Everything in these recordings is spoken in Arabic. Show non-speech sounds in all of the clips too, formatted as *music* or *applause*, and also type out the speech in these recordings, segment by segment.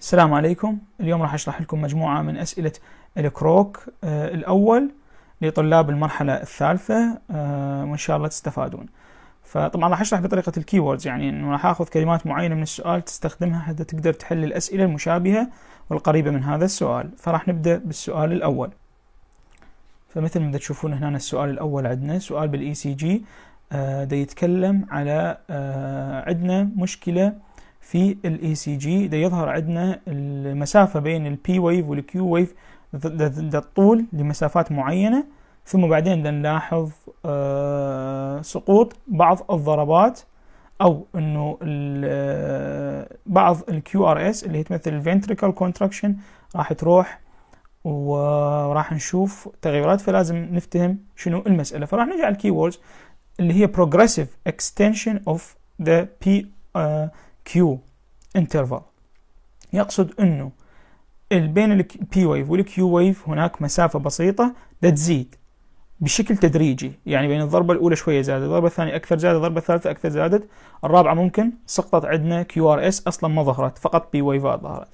السلام عليكم اليوم راح اشرح لكم مجموعة من أسئلة الكروك آه، الأول لطلاب المرحلة الثالثة آه، وإن شاء الله تستفادون فطبعا راح اشرح بطريقة الكيوردز يعني انه راح اخذ كلمات معينة من السؤال تستخدمها حتى تقدر تحل الأسئلة المشابهة والقريبة من هذا السؤال فراح نبدأ بالسؤال الأول فمثل ما تشوفون هنا السؤال الأول عندنا سؤال بالإي e آه، سي جي ده يتكلم على عندنا مشكلة في الاي سي جي ده يظهر عندنا المسافه بين البي ويف والكيو ويف ده الطول لمسافات معينه ثم بعدين نلاحظ آه، سقوط بعض الضربات او انه آه، بعض الكيو ار اس اللي هي تمثل الفنتريكال كونتراكشن راح تروح وراح نشوف تغيرات فلازم نفتهم شنو المساله فراح نجي على الكيوردز اللي هي progressive extension of the p uh, كيو انترفال يقصد انه بين البي ويف والكيو ويف هناك مسافة بسيطة تزيد بشكل تدريجي يعني بين الضربة الأولى شوية زادت الضربة الثانية أكثر زادت الضربة الثالثة أكثر زادت الرابعة ممكن سقطت عندنا كيو ار اس أصلا ما ظهرت فقط بي ويفات ظهرت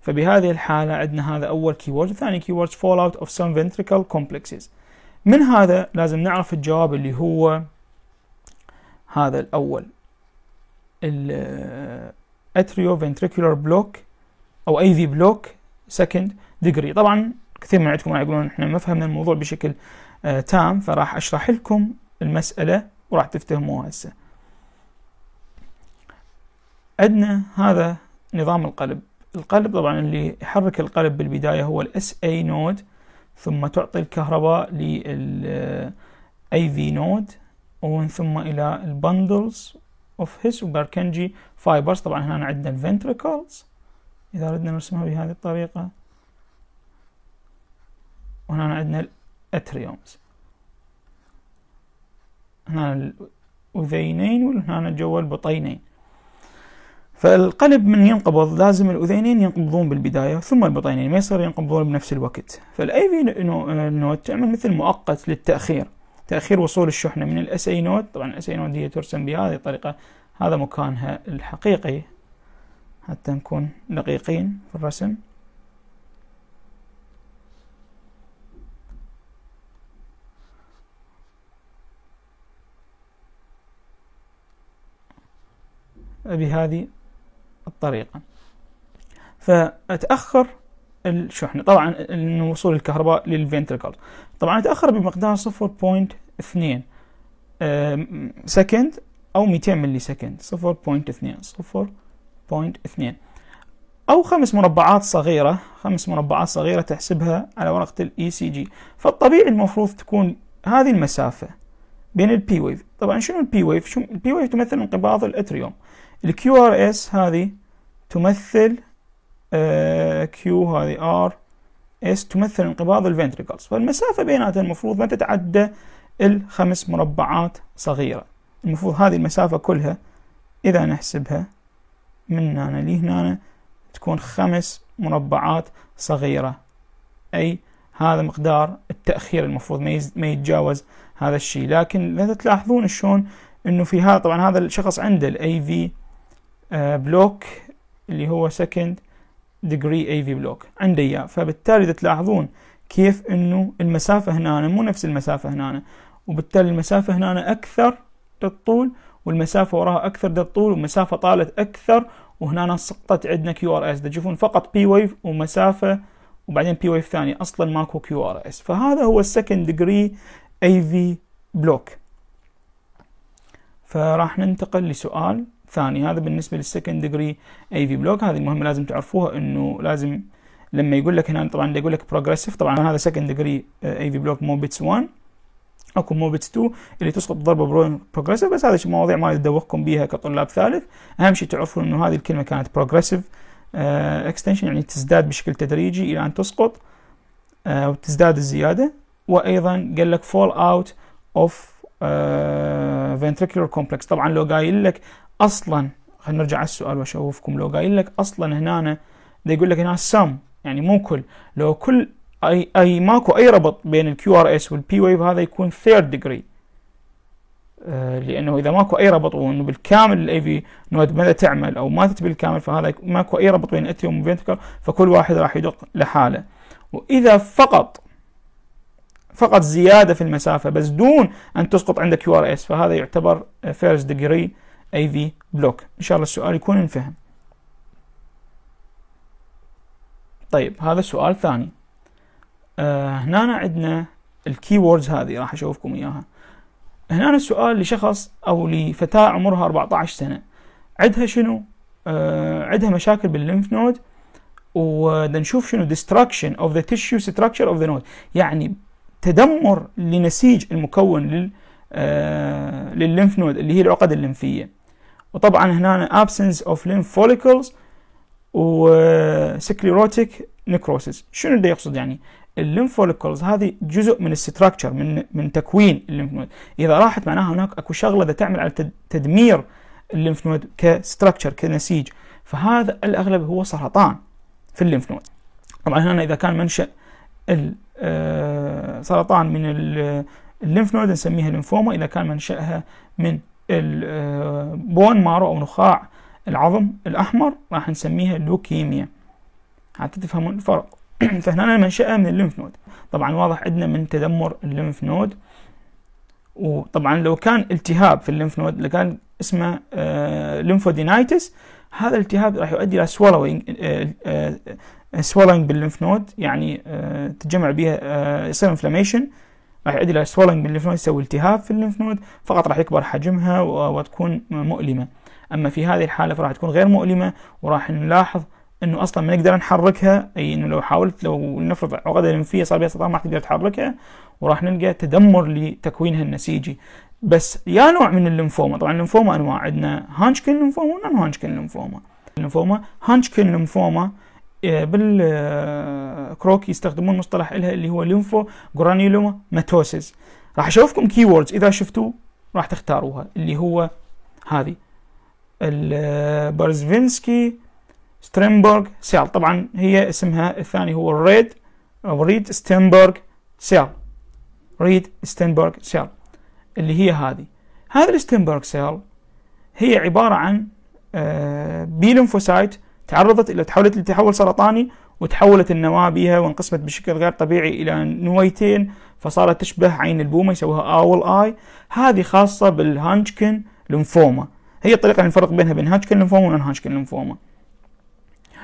فبهذه الحالة عندنا هذا أول كيورد ثاني كيورد فول اوت اوف سم فنتريكال كومبلكسز من هذا لازم نعرف الجواب اللي هو هذا الأول الاتريو فنتريكولار بلوك او اي في بلوك سكند ديجري طبعا كثير من عندكم يقولون احنا ما فهمنا الموضوع بشكل آه تام فراح اشرح لكم المساله وراح تفتهموها هسه عندنا هذا نظام القلب القلب طبعا اللي يحرك القلب بالبدايه هو الاس اي نود ثم تعطي الكهرباء للاي في نود ومن ثم الى البندلز of his Purkinje fibers طبعا هنا عندنا ventricles إذا ردنا نرسمها بهذه الطريقة وهنا عندنا الاتريومز هنا الأذينين وهنا جوا البطينين فالقلب من ينقبض لازم الأذينين ينقبضون بالبداية ثم البطينين ما يصير ينقبضون بنفس الوقت فالأي في نوت تعمل مثل مؤقت للتأخير تأخير وصول الشحنة من الأسينود طبعا الأسينود هي ترسم بهذه الطريقة هذا مكانها الحقيقي حتى نكون دقيقين في الرسم بهذه الطريقة فتأخر الشحنة طبعا وصول الكهرباء للفنتريكل طبعا تأخر بمقدار 0.2 سكند أو 200 ملي سكند 0.2 0.2 أو خمس مربعات صغيرة خمس مربعات صغيرة تحسبها على ورقة الاي سي e جي فالطبيعي المفروض تكون هذه المسافة بين البي ويف طبعا شنو البي ويف؟ شو البي ويف تمثل انقباض الاتريوم الكيو ار اس هذه تمثل كيو آه، هذه ار اس تمثل انقباض الفنتريكلز فالمسافة بيناتها المفروض ما تتعدى الخمس مربعات صغيرة المفروض هذه المسافة كلها إذا نحسبها من هنا لهنا تكون خمس مربعات صغيرة أي هذا مقدار التأخير المفروض ما يتجاوز هذا الشيء لكن لا تلاحظون شلون انه في هذا طبعا هذا الشخص عنده الاي في بلوك اللي هو سكند degree AV block عندي إياه فبالتالي إذا تلاحظون كيف إنه المسافة هنا مو نفس المسافة هنا وبالتالي المسافة هنا أكثر للطول والمسافة وراها أكثر للطول والمسافة طالت أكثر وهنا سقطت عندنا كيو ار اس تشوفون فقط بي ويف ومسافة وبعدين بي ويف ثانية أصلا ماكو كيو ار اس فهذا هو السكند ديجري اي في بلوك فراح ننتقل لسؤال ثاني هذا بالنسبة للسكند ديجري اي في بلوك هذه المهمة لازم تعرفوها انه لازم لما يقول لك هنا طبعا يقول لك بروجريسيف طبعا هذا سكند ديجري اي في بلوك مو بيتس 1 اكو مو بيتس 2 اللي تسقط ضربه بروجريسيف بس هذا مواضيع ما ادوخكم بيها كطلاب ثالث اهم شيء تعرفوا انه هذه الكلمة كانت بروجريسيف اكستنشن آه، يعني تزداد بشكل تدريجي الى ان تسقط آه، وتزداد الزيادة وايضا قال لك فول اوت اوف فنتريكولار آه، كومبلكس طبعا لو قايل لك اصلا خلينا نرجع على السؤال واشوفكم لو قايل لك اصلا هنا ده يقول لك هنا سم يعني مو كل لو كل اي اي ماكو اي ربط بين الكيو ار اس والبي ويف هذا يكون ثيرد ديجري آه، لانه اذا ماكو اي ربط وانه بالكامل الاي في نود ماذا تعمل او ماتت بالكامل فهذا ماكو اي ربط بين اتيوم وفنتكر فكل واحد راح يدق لحاله واذا فقط فقط زياده في المسافه بس دون ان تسقط عندك يو ار اس فهذا يعتبر فيرست ديجري اي في بلوك ان شاء الله السؤال يكون انفهم طيب هذا سؤال ثاني آه هنا عندنا الكي ووردز هذه راح اشوفكم اياها هنا السؤال لشخص او لفتاه عمرها 14 سنه عندها شنو آه عندها مشاكل بالليمف نود ونشوف شنو destruction of the tissue structure of the node يعني تدمر لنسيج المكون لل آه، للليمف نود اللي هي العقد الليمفيه وطبعا هنا absence of lymph follicles وسكليروتيك نكروسيس شنو اللي يقصد يعني الليمف فوليكلز هذه جزء من الستراكشر من من تكوين الليمف نود اذا راحت معناها هناك اكو شغله ده تعمل على تدمير الليمف نود كستراكشر كنسيج فهذا الاغلب هو سرطان في الليمف نود طبعا هنا اذا كان منشا آه، سرطان من الليمف نود نسميها لنفوما إذا كان منشأها من البون آه، مارو أو نخاع العظم الأحمر راح نسميها لوكيميا حتى تفهمون الفرق *clears throat* فهنا منشأها من الليمف نود طبعا واضح عندنا من تدمر الليمف نود وطبعا لو كان التهاب في الليمف نود لكان اسمه آه ليمفودينايتس هذا الالتهاب راح يؤدي الى سوالوينج سوالنج باللنف نود يعني آه، تتجمع بها آه، يصير انفلاميشن راح يؤدي الى سوالنج باللنف نود يسوي التهاب في اللنف نود فقط راح يكبر حجمها وتكون مؤلمه اما في هذه الحاله فراح تكون غير مؤلمه وراح نلاحظ انه اصلا ما نقدر نحركها اي انه لو حاولت لو نفرض عقده لمفيه صار بها سرطان ما راح تقدر تحركها وراح نلقى تدمر لتكوينها النسيجي بس يا نوع من الليمفوما طبعا الليمفوما انواع عندنا هانشكن لمفوما ونون هانشكن لمفوما الليمفوما هانشكن ليمفوما آه، بالكروك آه، يستخدمون مصطلح إلها اللي هو لينفو جرانيولوما ماتوسيس راح أشوفكم ووردز إذا شفتوه راح تختاروها اللي هو هذه البرزفينسكي آه، ستريمبرغ سيل طبعا هي اسمها الثاني هو الريد أو ريد ستينبرغ سيل ريد ستينبرغ سيل اللي هي هذه هذا الستينبرغ سيل هي عبارة عن بي ليمفوسايت تعرضت الى تحولت لتحول سرطاني وتحولت النواه بها وانقسمت بشكل غير طبيعي الى نويتين فصارت تشبه عين البومه يسويها اول اي هذه خاصه بالهانشكن لنفوما هي الطريقه اللي نفرق بينها بين هانشكن لنفوما ونون هانشكن لنفوما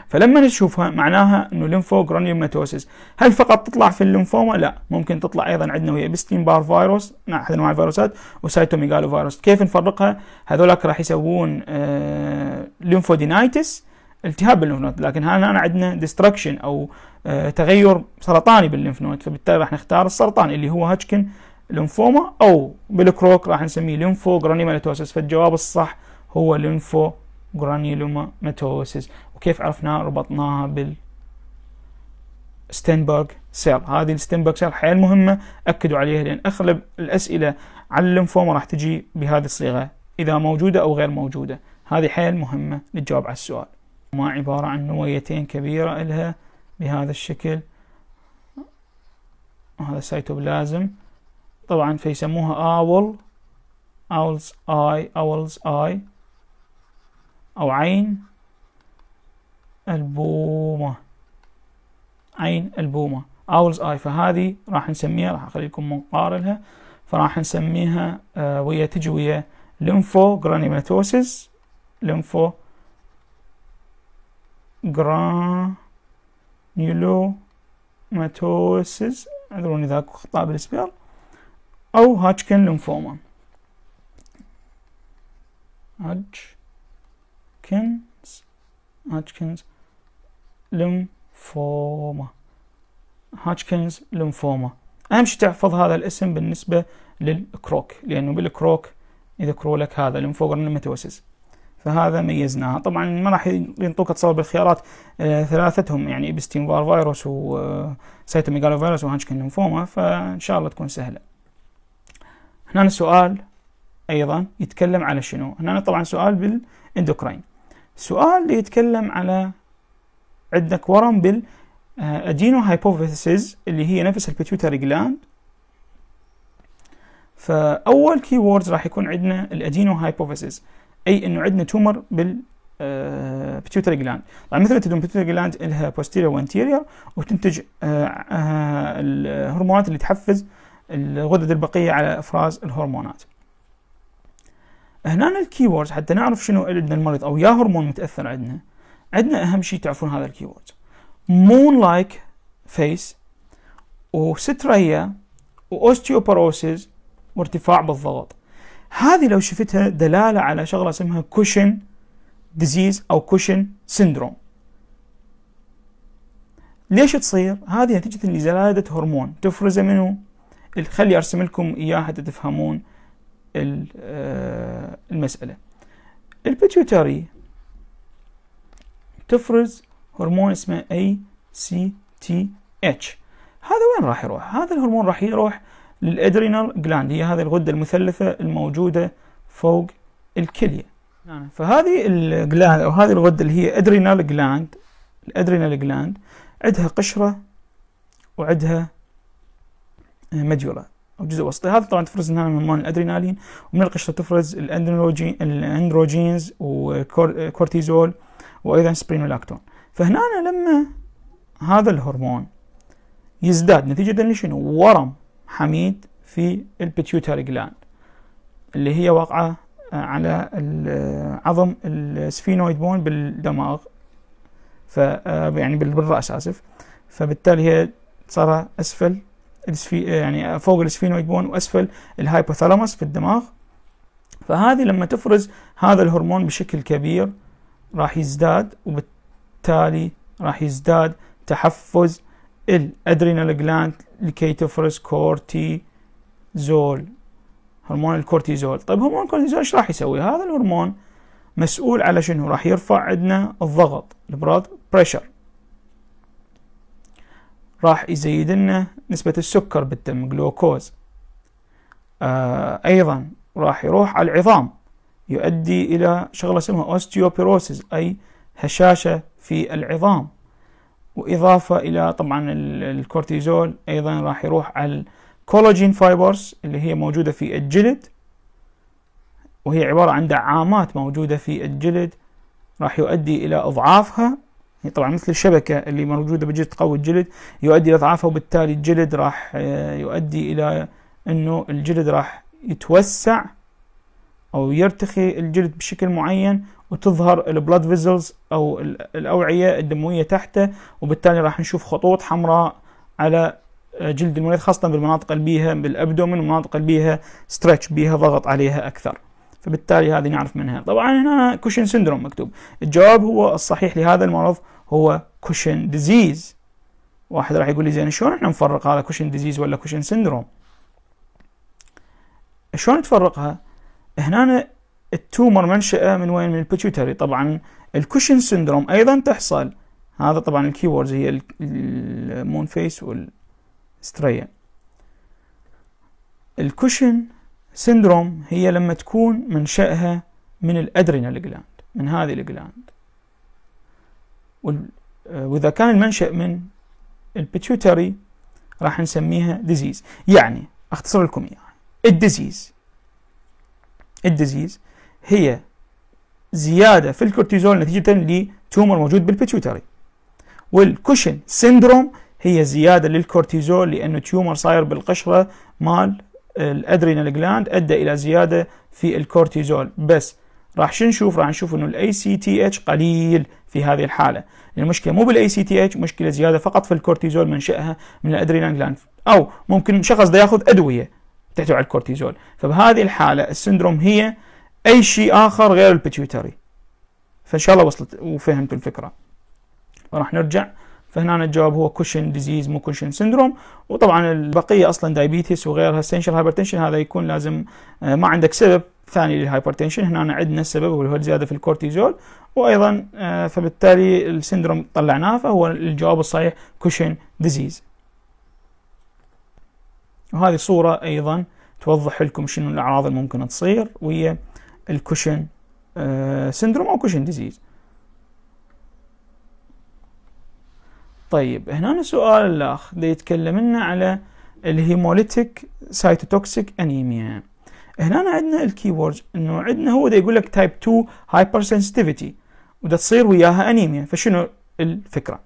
فلما نشوفها معناها انه ليمفو جرانيوماتوسيس هل فقط تطلع في الليمفوما لا ممكن تطلع ايضا عندنا وهي بستين بار فيروس احد انواع الفيروسات وسايتوميغالو فيروس كيف نفرقها هذولاك راح يسوون آه ليمفودينايتس التهاب باللنف نود لكن هنا عندنا ديستركشن او آه، تغير سرطاني باللنف نود فبالتالي راح نختار السرطان اللي هو هاتشكن لنفوما او بالكروك راح نسميه لنفو جرانيوماتوسس فالجواب الصح هو لنفو جرانيوماتوسس وكيف عرفناه ربطناها بال ستينبرغ سيل هذه الستينبرغ سيل حيل مهمة أكدوا عليها لأن أغلب الأسئلة على الليمفوما راح تجي بهذه الصيغة إذا موجودة أو غير موجودة هذه حيل مهمة للجواب على السؤال ما عبارة عن نويتين كبيرة إلها بهذا الشكل وهذا سيتوبلازم طبعا فيسموها آول أولز آي أولز آي أو عين البومة عين البومة أولز آي فهذه راح نسميها راح لكم منقار لها فراح نسميها آه ويا تجي ويا جرانيماتوسيس ليمفو جرانيولوماتوسز اعذروني اذا اكو خطا بالسبيل او هاتشكن لنفوما هاتشكنز هاتشكنز لنفوما هاتشكنز لنفوما اهم شيء تحفظ هذا الاسم بالنسبه للكروك لانه بالكروك يذكروا لك هذا متوسس فهذا ميزناها طبعا ما راح ينطوك تصور بالخيارات آه، ثلاثتهم يعني ابستين فار فيروس وسيتوميغالو آه، فيروس وهانشكن لنفوما فان شاء الله تكون سهله هنا السؤال ايضا يتكلم على شنو هنا طبعا سؤال بالاندوكراين سؤال يتكلم على عندك ورم بال ادينو آه، هايبوفيسيس اللي هي نفس البيتيوتري جلاند فاول كي راح يكون عندنا الادينو هايبوفيسيس اي انه عندنا تومر بال بتيوتري آه، جلاند طبعا مثل ما تدرون جلاند لها بوستيريور وانتيريور وتنتج آه، آه، الهرمونات اللي تحفز الغدد البقيه على افراز الهرمونات هنا الكيوردز حتى نعرف شنو عندنا المريض او يا هرمون متاثر عندنا عندنا اهم شيء تعرفون هذا الكيورد مون لايك فيس وستريا واوستيوباروسيس وارتفاع بالضغط هذه لو شفتها دلاله على شغله اسمها كوشن ديزيز او كوشن سيندروم ليش تصير؟ هذه نتيجة لزلالة هرمون تفرزه منه خلي ارسم لكم اياه حتى تفهمون آه، المسألة البيتيوتري تفرز هرمون اسمه ACTH هذا وين راح يروح؟ هذا الهرمون راح يروح للادرينال جلاند هي هذه الغده المثلثه الموجوده فوق الكليه نعم. فهذه الجلاند او هذه الغده اللي هي ادرينال جلاند الادرينال جلاند عندها قشره وعندها آه، مديولا او جزء وسطي هذا طبعا تفرز منها هرمون الادرينالين ومن القشره تفرز الاندروجين الاندروجينز وكورتيزول آه، وايضا سبرينولاكتون فهنا لما هذا الهرمون يزداد نتيجه لشنو ورم حميد في البيتيوتري جلاند اللي هي واقعة آه، على آه، عظم السفينويد بون بالدماغ ف آه، يعني بالرأس آسف فبالتالي هي صار أسفل السفي يعني فوق السفينويد بون وأسفل الهايبوثالاموس في الدماغ فهذه لما تفرز هذا الهرمون بشكل كبير راح يزداد وبالتالي راح يزداد تحفز الادرينال جلاند لكي تفرز كورتيزول هرمون الكورتيزول طيب هرمون الكورتيزول ايش راح يسوي هذا الهرمون مسؤول على شنو راح يرفع عندنا الضغط البراد بريشر راح يزيد لنا نسبة السكر بالدم جلوكوز آه أيضا راح يروح على العظام يؤدي إلى شغلة اسمها أوستيوبيروسيس أي هشاشة في العظام واضافه الى طبعا الكورتيزول ايضا راح يروح على الكولاجين فايبرز اللي هي موجوده في الجلد وهي عباره عن دعامات موجوده في الجلد راح يؤدي الى اضعافها هي يعني طبعا مثل الشبكه اللي موجوده بالجلد تقوي الجلد يؤدي الى اضعافها وبالتالي الجلد راح آه، يؤدي الى انه الجلد راح يتوسع أو يرتخي الجلد بشكل معين وتظهر البلاد فيزلز أو الأوعية الدموية تحته وبالتالي راح نشوف خطوط حمراء على آه، جلد المريض خاصة بالمناطق اللي بيها بالأبدومن والمناطق اللي بيها ستريتش بيها ضغط عليها أكثر فبالتالي هذه نعرف منها طبعا هنا كوشن سندروم مكتوب الجواب هو الصحيح لهذا المرض هو كوشن ديزيز واحد راح يقول لي زين شلون احنا نفرق هذا كوشن ديزيز ولا كوشن سندروم شلون تفرقها هنا التومر منشأه من وين من البيتيوتري طبعا الكوشن سندروم ايضا تحصل هذا طبعا الكيوردز هي المون فيس والستريا الكوشن سندروم هي لما تكون منشأها من الادرينال جلاند من هذه الجلاند آه، واذا كان المنشأ من البيتيوتري راح نسميها ديزيز يعني اختصر لكم اياها الديزيز الديزيز هي زياده في الكورتيزول نتيجه لتومر موجود بالبيتيوتري والكوشن سيندروم هي زياده للكورتيزول لانه تيومر صاير بالقشره مال الادرينال جلاند ادى الى زياده في الكورتيزول بس راح شو نشوف؟ راح نشوف انه الاي سي تي اتش قليل في هذه الحاله، المشكله مو بالاي سي تي اتش، مشكله زياده فقط في الكورتيزول منشاها من الادرينال جلاند، او ممكن شخص ده ياخذ ادويه تحتوي على الكورتيزول فبهذه الحالة السندروم هي أي شيء آخر غير البيتيوتري فإن شاء الله وصلت وفهمت الفكرة راح نرجع فهنا الجواب هو كوشن ديزيز مو كوشن سندروم وطبعا البقيه اصلا دايبيتس وغيرها سينشال هايبرتنشن هذا يكون لازم آه، ما عندك سبب ثاني للهايبرتنشن هنا عندنا السبب هو زياده في الكورتيزول وايضا آه، فبالتالي السندروم طلعناه فهو الجواب الصحيح كوشن ديزيز وهذه صورة أيضا توضح لكم شنو الأعراض اللي ممكن تصير ويا الكوشن سندروم آه، أو كوشن ديزيز طيب هنا سؤال الأخ ده يتكلم لنا على الهيموليتيك سايتوتوكسيك أنيميا هنا عندنا الكيوردز انه عندنا هو ده يقول لك تايب 2 هايبر سنسيتيفيتي وده تصير وياها انيميا فشنو الفكره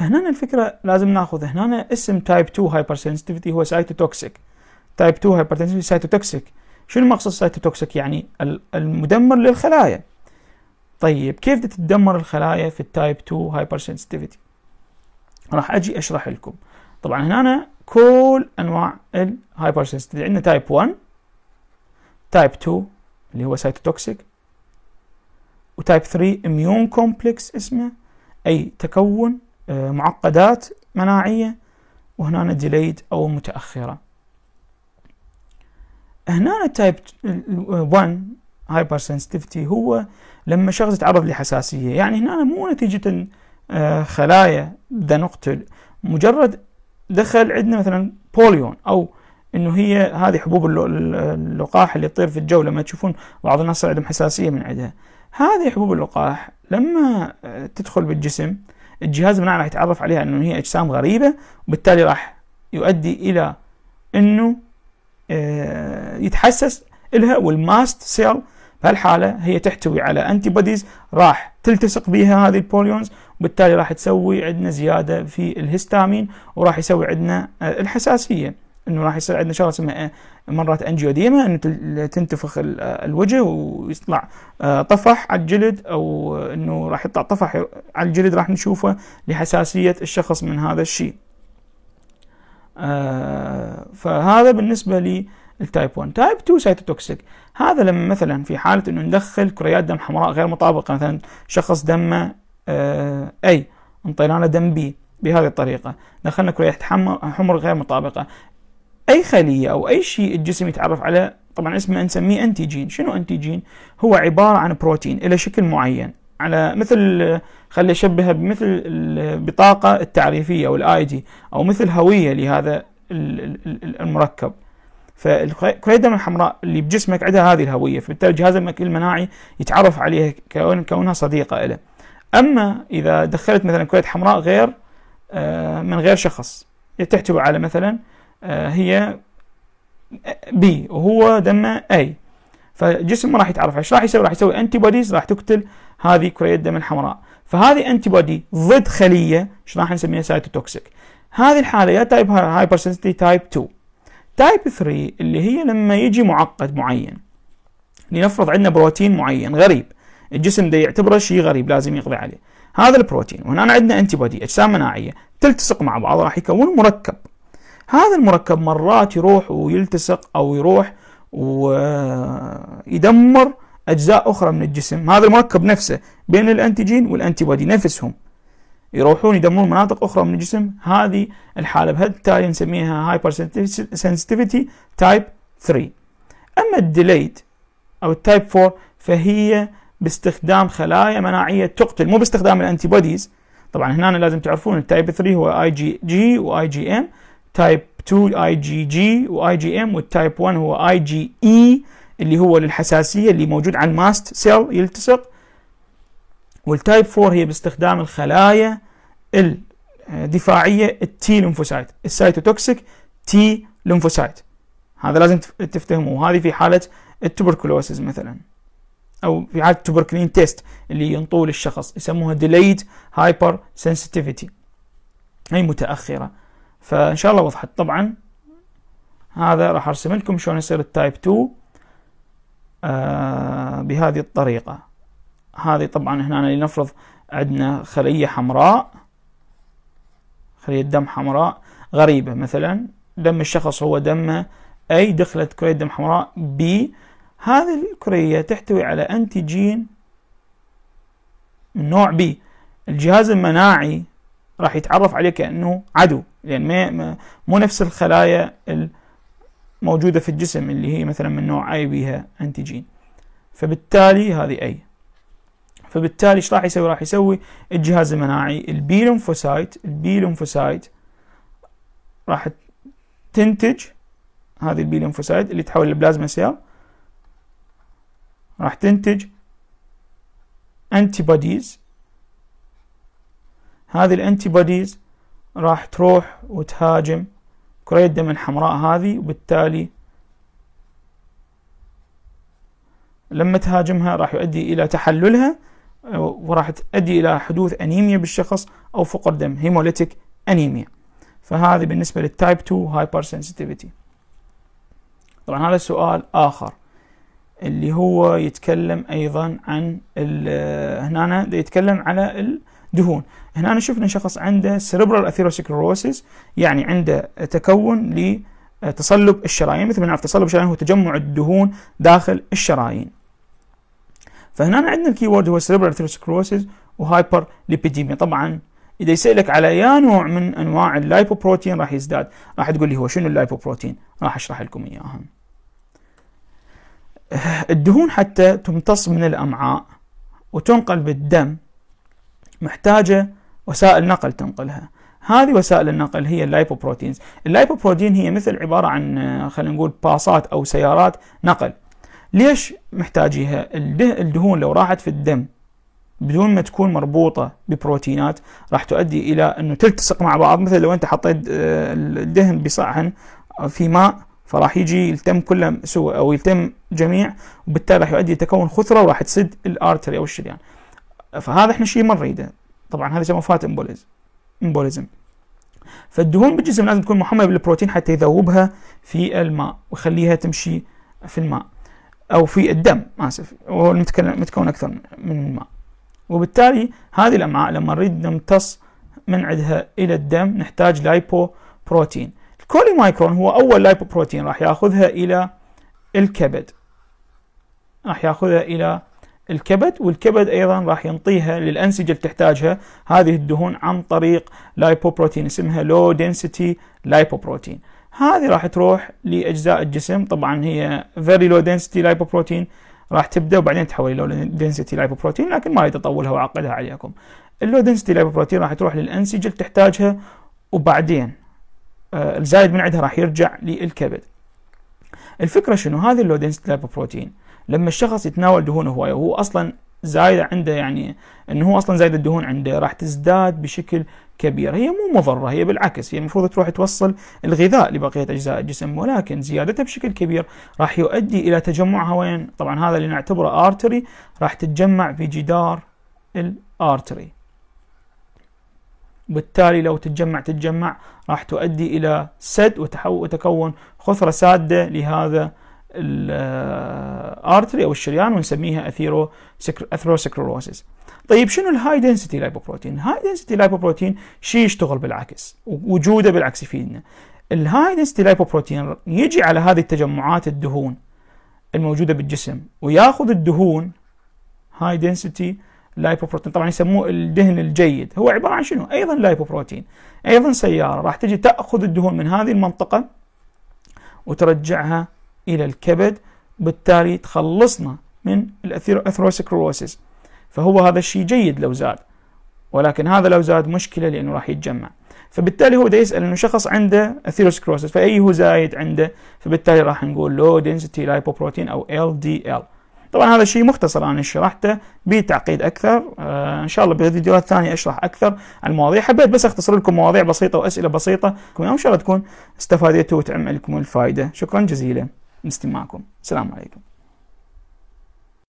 هنا الفكره لازم ناخذ هنا اسم تايب 2 هايبر سنسيتيفيتي هو سايتوتوكسيك تايب 2 هايبر سنسيتيفيتي سايتوتوكسيك شنو مقصد سايتوتوكسيك يعني المدمر للخلايا طيب كيف تتدمر الخلايا في التايب 2 هايبر سنسيتيفيتي راح اجي اشرح لكم طبعا هنا كل انواع الهايبر سنسيتيفيتي عندنا تايب 1 تايب 2 اللي هو سايتوتوكسيك وتايب 3 اميون كومبلكس اسمه اي تكون آه، معقدات مناعية وهنا ديليد أو متأخرة هنا التايب 1 هايبر سنسيتيفيتي هو لما شخص يتعرض لحساسية يعني هنا مو نتيجة آه، خلايا ده نقتل مجرد دخل عندنا مثلا بوليون أو انه هي هذه حبوب اللقاح اللي تطير في الجو لما تشوفون بعض الناس عندهم حساسيه من عندها هذه حبوب اللقاح لما آه، تدخل بالجسم الجهاز المناعي راح يتعرف عليها انه هي اجسام غريبة وبالتالي راح يؤدي الى انه آه، يتحسس لها والماست سيل بهالحالة هي تحتوي على انتي بوديز راح تلتصق بها هذه البوليونز وبالتالي راح تسوي عندنا زيادة في الهستامين وراح يسوي عندنا آه، الحساسية انه راح يصير عندنا شغله اسمها إيه، مرات انجيوديما انه تنتفخ الوجه ويطلع آه، طفح على الجلد او انه راح يطلع طفح على الجلد راح نشوفه لحساسيه الشخص من هذا الشيء. آه، فهذا بالنسبه لي التايب 1 تايب 2 سيتوتوكسيك هذا لما مثلا في حاله انه ندخل كريات دم حمراء غير مطابقه مثلا شخص دمه اي آه، انطينا له دم بي بهذه الطريقة دخلنا كريات حمر غير مطابقة أي خلية أو أي شيء الجسم يتعرف على طبعا اسمه نسميه أنتيجين شنو أنتيجين؟ هو عبارة عن بروتين إلى شكل معين على مثل خلي أشبهها بمثل البطاقة التعريفية أو الاي دي أو مثل هوية لهذا المركب فالكريدم الحمراء اللي بجسمك عندها هذه الهوية فبالتالي جهازك المناعي يتعرف عليها كون كونها صديقة له أما إذا دخلت مثلا كريدة حمراء غير آه، من غير شخص تحتوي على مثلا آه، هي بي وهو دمه اي فالجسم ما راح يتعرف ايش راح يسوي راح يسوي انتي بوديز راح تقتل هذه كريه الدم الحمراء فهذه انتي بودي ضد خليه ايش راح نسميها سايتوتوكسيك هذه الحاله يا تايب هايبر سنسيتي تايب 2 تايب 3 اللي هي لما يجي معقد معين لنفرض عندنا بروتين معين غريب الجسم ده يعتبره شيء غريب لازم يقضي عليه هذا البروتين وهنا عندنا انتي بودي اجسام مناعيه تلتصق مع بعض راح يكون مركب هذا المركب مرات يروح ويلتصق او يروح ويدمر اجزاء اخرى من الجسم هذا المركب نفسه بين الانتيجين والانتي بودي نفسهم يروحون يدمرون مناطق اخرى من الجسم هذه الحاله بهالتالي نسميها هايبر سنسيتيفيتي تايب 3 اما الديليت او التايب 4 فهي باستخدام خلايا مناعيه تقتل مو باستخدام الانتي بوديز طبعا هنا لازم تعرفون التايب 3 هو اي جي جي واي جي ام تايب 2 اي جي جي واي جي ام والتايب 1 هو اي جي اي اللي هو للحساسيه اللي موجود على الماست سيل يلتصق والتايب 4 هي باستخدام الخلايا الدفاعيه التي لمفوسايت السيتوتوكسيك تي لمفوسايت هذا لازم تفتهموه وهذه في حاله التبركلوسز مثلا او في حاله التبركلين تيست اللي ينطول الشخص يسموها delayed hypersensitivity اي متاخره فان شاء الله وضحت طبعا هذا راح ارسم لكم شلون يصير التايب 2 آه بهذه الطريقة هذه طبعا هنا لنفرض عندنا خلية حمراء خلية دم حمراء غريبة مثلا دم الشخص هو دمه أي دخلت كرية دم حمراء بي هذه الكرية تحتوي على أنتيجين من نوع بي الجهاز المناعي راح يتعرف عليه كأنه عدو لأن ما مو نفس الخلايا الموجودة في الجسم اللي هي مثلا من نوع أي بيها أنتيجين فبالتالي هذه أي فبالتالي ايش راح يسوي؟ راح يسوي الجهاز المناعي البي لمفوسايت البي لمفوسايت راح تنتج هذه البي لمفوسايت اللي تحول لبلازما سيل راح تنتج انتي بوديز هذه الانتي بوديز راح تروح وتهاجم كرية الدم الحمراء هذه وبالتالي لما تهاجمها راح يؤدي إلى تحللها وراح تؤدي إلى حدوث أنيميا بالشخص أو فقر دم هيموليتيك أنيميا فهذه بالنسبة للتايب 2 هايبر سنسيتيفيتي طبعا هذا سؤال آخر اللي هو يتكلم أيضا عن هنا يتكلم على دهون هنا أنا شفنا شخص عنده سيربرال اثيروسكلروسيس يعني عنده تكون لتصلب الشرايين مثل ما نعرف تصلب الشرايين هو تجمع الدهون داخل الشرايين فهنا عندنا الكيورد هو سيربرال اثيروسكلروسيس وهايبر ليبيديميا طبعا اذا يسالك على يا نوع من انواع اللايبوبروتين راح يزداد راح تقول لي هو شنو اللايبوبروتين راح اشرح لكم اياها الدهون حتى تمتص من الامعاء وتنقل بالدم محتاجة وسائل نقل تنقلها هذه وسائل النقل هي اللايبوبروتينز اللايبوبروتين هي مثل عبارة عن آه، خلينا نقول باصات أو سيارات نقل ليش محتاجيها الدهون لو راحت في الدم بدون ما تكون مربوطة ببروتينات راح تؤدي إلى أنه تلتصق مع بعض مثل لو أنت حطيت آه، الدهن بصحن في ماء فراح يجي يلتم كله سوى أو يلتم جميع وبالتالي راح يؤدي تكون خثرة وراح تسد الارتري أو الشريان فهذا احنا شيء ما نريده طبعا هذا يسمى فات امبوليزم امبوليزم فالدهون بالجسم لازم تكون محمله بالبروتين حتى يذوبها في الماء ويخليها تمشي في الماء او في الدم اسف وهو متكون اكثر من الماء وبالتالي هذه الامعاء لما نريد نمتص من عندها الى الدم نحتاج لايبو بروتين الكولي مايكرون هو اول لايبو بروتين راح ياخذها الى الكبد راح ياخذها الى الكبد والكبد ايضا راح ينطيها للانسجه اللي تحتاجها هذه الدهون عن طريق لايبوبروتين اسمها لو دنسيتي لايبوبروتين هذه راح تروح لاجزاء الجسم طبعا هي فيري لو دنسيتي لايبوبروتين راح تبدا وبعدين تحول الى لو دنسيتي لايبوبروتين لكن ما اريد اطولها واعقدها عليكم اللو دنسيتي لايبوبروتين راح تروح للانسجه اللي تحتاجها وبعدين آه، الزايد من عندها راح يرجع للكبد الفكره شنو هذه اللو دنسيتي لايبوبروتين لما الشخص يتناول دهون هوايه وهو اصلا زايده عنده يعني انه هو اصلا زايد الدهون عنده راح تزداد بشكل كبير هي مو مضره هي بالعكس هي المفروض تروح توصل الغذاء لبقيه اجزاء الجسم ولكن زيادتها بشكل كبير راح يؤدي الى تجمعها وين طبعا هذا اللي نعتبره ارتري راح تتجمع في جدار الارتري بالتالي لو تتجمع تتجمع راح تؤدي الى سد وتكون خثره ساده لهذا الارتري او الشريان ونسميها اثيرو اثروسكروسيس طيب شنو الهاي دنسيتي لايبوبروتين هاي دنسيتي لايبوبروتين شي يشتغل بالعكس وجوده بالعكس يفيدنا الهاي دنسيتي لايبوبروتين يجي على هذه التجمعات الدهون الموجوده بالجسم وياخذ الدهون هاي دنسيتي لايبوبروتين طبعا يسموه الدهن الجيد هو عباره عن شنو ايضا لايبوبروتين ايضا سياره راح تجي تاخذ الدهون من هذه المنطقه وترجعها إلى الكبد بالتالي تخلصنا من الاثيروسكروسيس فهو هذا الشيء جيد لو زاد ولكن هذا لو زاد مشكلة لأنه راح يتجمع فبالتالي هو ده يسأل أنه شخص عنده اثيروسكروسيس فأي هو زايد عنده فبالتالي راح نقول لو دنسيتي لايبوبروتين أو LDL طبعا هذا الشيء مختصر انا شرحته بتعقيد اكثر آه ان شاء الله بفيديوهات ثانيه اشرح اكثر عن المواضيع حبيت بس اختصر لكم مواضيع بسيطه واسئله بسيطه وان شاء الله تكون استفاديتوا وتعم لكم الفائده شكرا جزيلا نستمعكم السلام عليكم